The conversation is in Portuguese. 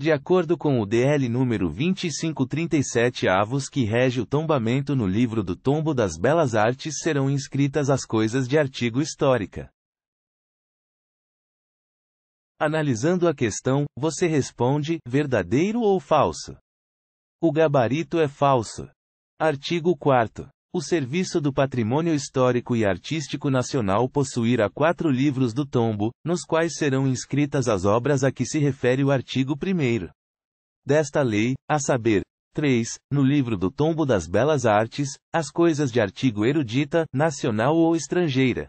De acordo com o DL número 2537 avos que rege o tombamento no livro do Tombo das Belas Artes serão inscritas as coisas de artigo histórica. Analisando a questão, você responde, verdadeiro ou falso? O gabarito é falso. Artigo 4 o Serviço do Patrimônio Histórico e Artístico Nacional possuirá quatro livros do tombo, nos quais serão inscritas as obras a que se refere o artigo 1. Desta lei, a saber, 3. No livro do tombo das belas artes, as coisas de artigo erudita, nacional ou estrangeira.